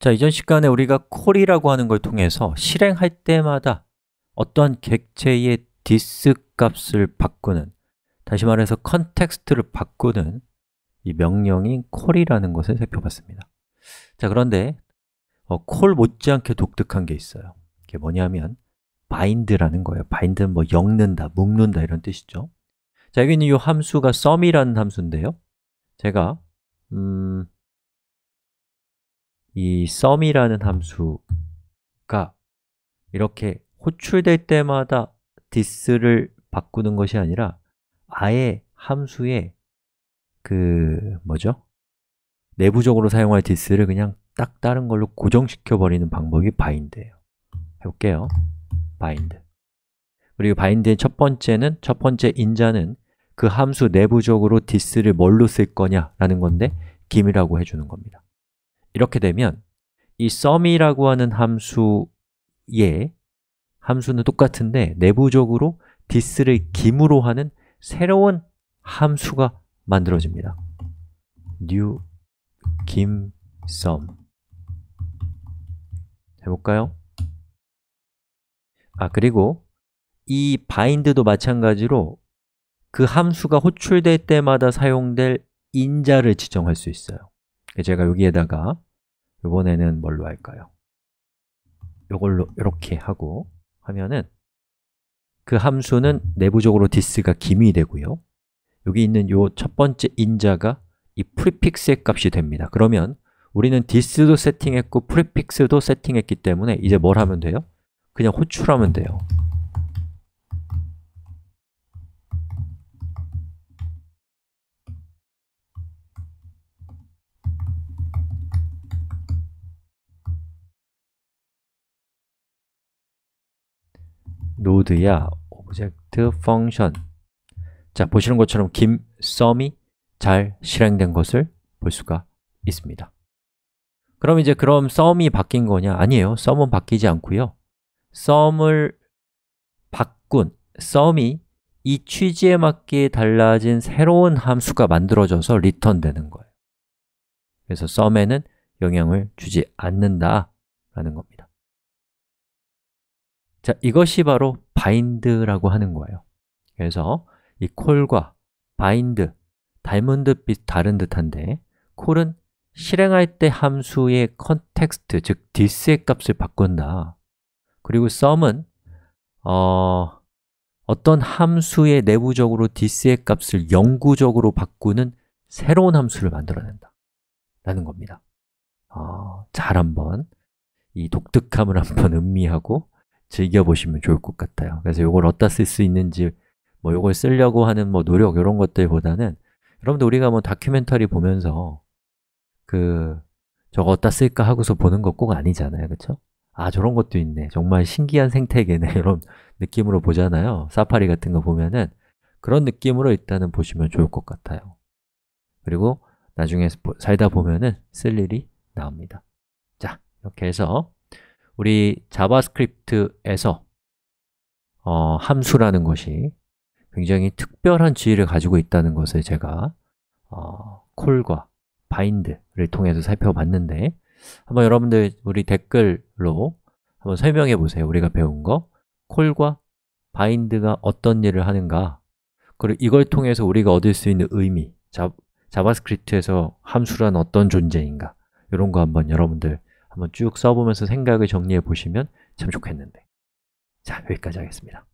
자, 이전 시간에 우리가 콜이라고 하는 걸 통해서 실행할 때마다 어떠한 객체의 디스 값을 바꾸는 다시 말해서 컨텍스트를 바꾸는 이 명령인 콜이라는 것을 살펴봤습니다 자, 그런데 어, 콜 못지않게 독특한 게 있어요 이게 뭐냐면 bind라는 거예요 bind는 뭐 엮는다, 묶는다 이런 뜻이죠 자, 여기 있는 이 함수가 sum이라는 함수인데요 제가 음, 이 sum이라는 함수가 이렇게 호출될 때마다 this를 바꾸는 것이 아니라 아예 함수의 그 뭐죠? 내부적으로 사용할 this를 그냥 딱 다른 걸로 고정시켜 버리는 방법이 bind예요. 해볼게요. bind. 그리고 bind의 첫 번째는 첫 번째 인자는 그 함수 내부적으로 this를 뭘로 쓸 거냐라는 건데 김이라고 해주는 겁니다. 이렇게 되면 이 sum이라고 하는 함수의 함수는 똑같은데 내부적으로 디스를 김으로 하는 새로운 함수가 만들어집니다 new 김 sum 해볼까요? 아, 그리고 이 bind도 마찬가지로 그 함수가 호출될 때마다 사용될 인자를 지정할 수 있어요 예, 제가 여기에다가 이번에는 뭘로 할까요? 이걸로 이렇게 하고 하면은 그 함수는 내부적으로 디스가 기미 되고요 여기 있는 이 첫 번째 인자가 이 프리픽스의 값이 됩니다 그러면 우리는 디스도 세팅했고 프리픽스도 세팅했기 때문에 이제 뭘 하면 돼요? 그냥 호출하면 돼요 n o d e 야 object function 자, 보시는 것처럼 김썸이 잘 실행된 것을 볼 수가 있습니다 그럼 이제 그럼 썸이 바뀐 거냐? 아니에요, 썸은 바뀌지 않고요 썸을 바꾼, 썸이 이 취지에 맞게 달라진 새로운 함수가 만들어져서 return 되는 거예요 그래서 썸에는 영향을 주지 않는다라는 겁니다 자, 이것이 바로 바인드라고 하는 거예요 그래서 이 콜과 바인드, 닮은 듯 다른 듯한데 콜은 실행할 때 함수의 컨텍스트, 즉 t h 의 값을 바꾼다 그리고 sum은 어, 어떤 함수의 내부적으로 t h 의 값을 영구적으로 바꾸는 새로운 함수를 만들어낸다 라는 겁니다 어, 잘 한번 이 독특함을 한번 음미하고 즐겨보시면 좋을 것 같아요 그래서 이걸 어디다 쓸 수 있는지 뭐 이걸 쓰려고 하는 뭐 노력 이런 것들보다는 여러분들 우리가 뭐 다큐멘터리 보면서 그 저거 어디다 쓸까 하고서 보는 것 꼭 아니잖아요, 그쵸 아, 저런 것도 있네. 정말 신기한 생태계네. 이런 느낌으로 보잖아요. 사파리 같은 거 보면은 그런 느낌으로 일단은 보시면 좋을 것 같아요. 그리고 나중에 살다 보면은 쓸 일이 나옵니다. 자, 이렇게 해서 우리 자바스크립트에서 어, 함수라는 것이 굉장히 특별한 지위를 가지고 있다는 것을 제가 어, 콜과 바인드를 통해서 살펴봤는데 한번 여러분들 우리 댓글로 한번 설명해 보세요 우리가 배운 거 콜과 바인드가 어떤 일을 하는가 그리고 이걸 통해서 우리가 얻을 수 있는 의미 자, 자바스크립트에서 함수란 어떤 존재인가 이런 거 한번 여러분들 한번 쭉 써보면서 생각을 정리해 보시면 참 좋겠는데 자, 여기까지 하겠습니다